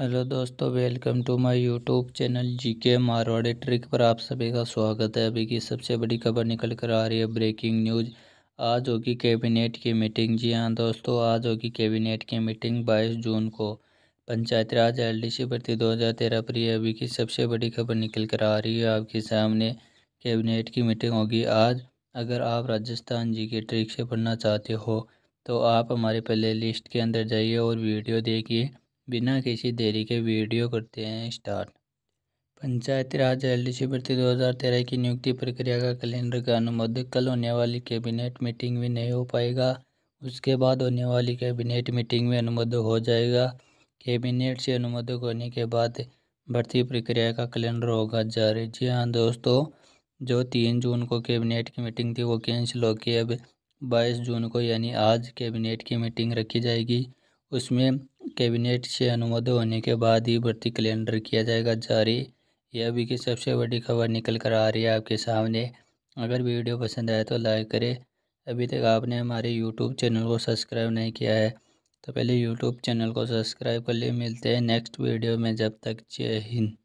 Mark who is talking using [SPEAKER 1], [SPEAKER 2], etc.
[SPEAKER 1] hello दोस्तों welcome to my YouTube channel GK Marwari trick पर आप सभी का स्वागत है अभी की सबसे बड़ी खबर निकल कर आ रही है ब्रेकिंग न्यूज़ आज होगी कैबिनेट की मीटिंग जी हाँ दोस्तों आज होगी कैबिनेट की मीटिंग 22 जून को Panchayat Raj L D C भर्ती दो हज़ार तेरह पर यह अभी की सबसे बड़ी खबर निकल कर आ रही है आपके सामने कैबिनेट की मीटिंग होगी आज अगर आप राजस्थान जी के ट्रिक से पढ़ना चाहते हो तो आप हमारे प्ले लिस्ट के अंदर जाइए और वीडियो देखिए बिना किसी देरी के वीडियो करते हैं start Panchayati Raj L D C भर्ती दो हज़ार तेरह की नियुक्ति प्रक्रिया का कैलेंडर का अनुमोदन कल होने वाली कैबिनेट मीटिंग में नहीं हो पाएगा उसके बाद होने वाली कैबिनेट मीटिंग में अनुमोदन हो जाएगा कैबिनेट से अनुमोदन होने के बाद भर्ती प्रक्रिया का कैलेंडर होगा जारी जी हाँ दोस्तों जो तीन जून को कैबिनेट की मीटिंग थी वो कैंसिल होकर अब बाईस जून को यानी आज कैबिनेट की मीटिंग रखी जाएगी उसमें कैबिनेट से अनुमोदन होने के बाद ही भर्ती कैलेंडर किया जाएगा जारी यह अभी की सबसे बड़ी खबर निकल कर आ रही है आपके सामने अगर वीडियो पसंद आए तो लाइक करें अभी तक आपने हमारे यूट्यूब चैनल को सब्सक्राइब नहीं किया है तो पहले यूट्यूब चैनल को सब्सक्राइब कर लिए मिलते हैं नेक्स्ट वीडियो में जब तक जय हिंद